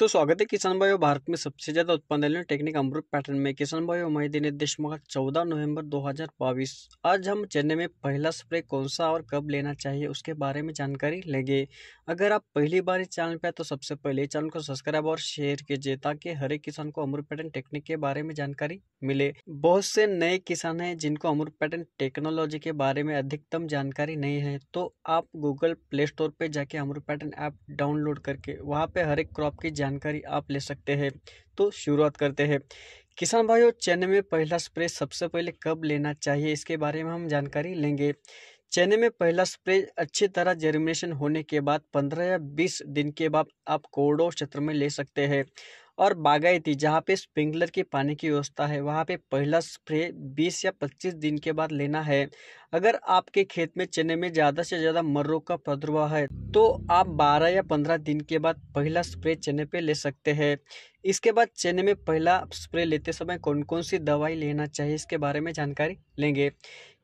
तो स्वागत है किसान भाइयों भारत में सबसे ज्यादा उत्पादन दलने टेक्निक अमृत पैटर्न में किसान भाइयों मई दिन देश मगर चौदह नवंबर 2022 आज हम चेन्नई में पहला स्प्रे कौन सा और कब लेना चाहिए उसके बारे में जानकारी लेंगे अगर आप पहली बार इस चैनल पर तो सबसे पहले चैनल को सब्सक्राइब और शेयर कीजिए ताकि हर एक किसान को अमृत पैटर्न टेक्निक के बारे में जानकारी मिले बहुत से नए किसान है जिनको अमृत पैटर्न टेक्नोलॉजी के बारे में अधिकतम जानकारी नहीं है तो आप गूगल प्ले स्टोर पर जाके अमृत पैटर्न ऐप डाउनलोड करके वहाँ पे हर एक क्रॉप की जानकारी आप ले सकते हैं तो शुरुआत करते हैं किसान भाइयों चने में पहला स्प्रे सबसे पहले कब लेना चाहिए इसके बारे में हम जानकारी लेंगे चने में पहला स्प्रे अच्छी तरह जर्मिनेशन होने के बाद 15 या 20 दिन के बाद आप कोडो क्षेत्र में ले सकते हैं और बागायती जहाँ पे स्प्रिंकलर के पानी की व्यवस्था है वहाँ पे पहला स्प्रे 20 या 25 दिन के बाद लेना है अगर आपके खेत में चने में ज़्यादा से ज़्यादा मर्रों का प्रादुर्भाव है तो आप 12 या 15 दिन के बाद पहला स्प्रे चने पे ले सकते हैं इसके बाद चने में पहला स्प्रे लेते समय कौन कौन सी दवाई लेना चाहिए इसके बारे में जानकारी लेंगे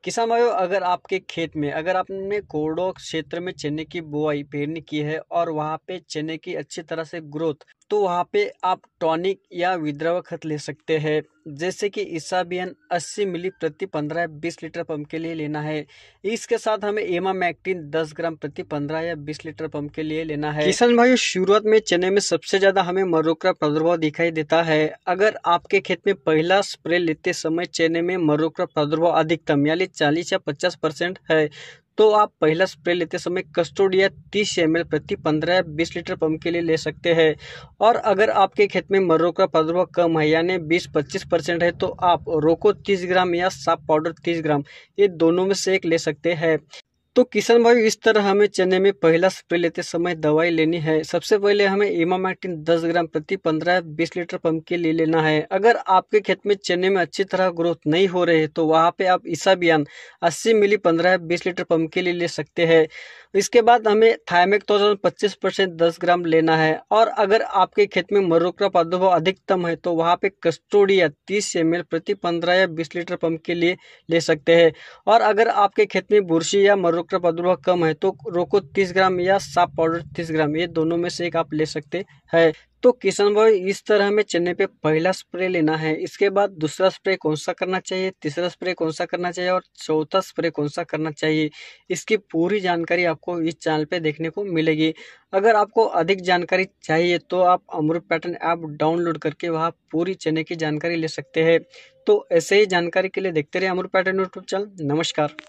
किसान भाइयों अगर आपके खेत में अगर आपने कोडो क्षेत्र में चने की बुआई पेरनी की है और वहाँ पे चने की अच्छी तरह से ग्रोथ तो वहाँ पे आप टॉनिक या विद्रव खत ले सकते हैं जैसे कि ईसाबियन 80 मिली प्रति 15 20 लीटर पंप के लिए लेना है इसके साथ हमें एमा मैक्टिन 10 ग्राम प्रति 15 या 20 लीटर पंप के लिए लेना है किसान भाइयों शुरुआत में चने में सबसे ज्यादा हमें मरो का प्रादुर्भाव दिखाई देता है अगर आपके खेत में पहला स्प्रे लेते समय चने में मरो का प्रादुर्भाव अधिकतम यानी चालीस या पचास है तो आप पहला स्प्रे लेते समय कस्टोडिया 30 एम प्रति 15-20 लीटर पंप के लिए ले सकते हैं और अगर आपके खेत में मर्रो का प्रादुर्भाव कम है यानी 20-25 परसेंट है तो आप रोको 30 ग्राम या साफ पाउडर 30 ग्राम ये दोनों में से एक ले सकते हैं तो किशन भाई इस तरह हमें चने में पहला स्प्रे लेते समय दवाई लेनी है सबसे पहले हमें इमामैक्टिन 10 ग्राम प्रति 15-20 लीटर पंप के लिए लेना है अगर आपके खेत में चने में अच्छी तरह ग्रोथ नहीं हो रहे तो वहाँ पे आप ईसाबियान 80 मिली 15-20 लीटर पंप के लिए ले सकते हैं इसके बाद हमें थायमेक तोजन पच्चीस परसेंट दस ग्राम लेना है और अगर आपके खेत में मरुक्रा प्रादुर्भाव अधिकतम है तो वहाँ पे कस्टोडिया तीस एम प्रति पंद्रह या बीस लीटर पंप के लिए ले सकते हैं और अगर आपके खेत में बुरशी या मरुक डॉक्टर प्रादुर्भाव कम है तो रोको तीस ग्राम या साफ पाउडर तीस ग्राम ये दोनों में से एक आप ले सकते हैं तो किशन भाई इस तरह हमें चने पे पहला स्प्रे लेना है इसके बाद दूसरा स्प्रे कौन सा करना चाहिए तीसरा स्प्रे कौन सा करना चाहिए और चौथा स्प्रे कौन सा करना चाहिए इसकी पूरी जानकारी आपको इस चैनल पे देखने को मिलेगी अगर आपको अधिक जानकारी चाहिए तो आप अमृत पैटर्न ऐप डाउनलोड करके वहाँ पूरी चने की जानकारी ले सकते हैं तो ऐसे ही जानकारी के लिए देखते रहे अमृत पैटर्न यूट्यूब चैनल नमस्कार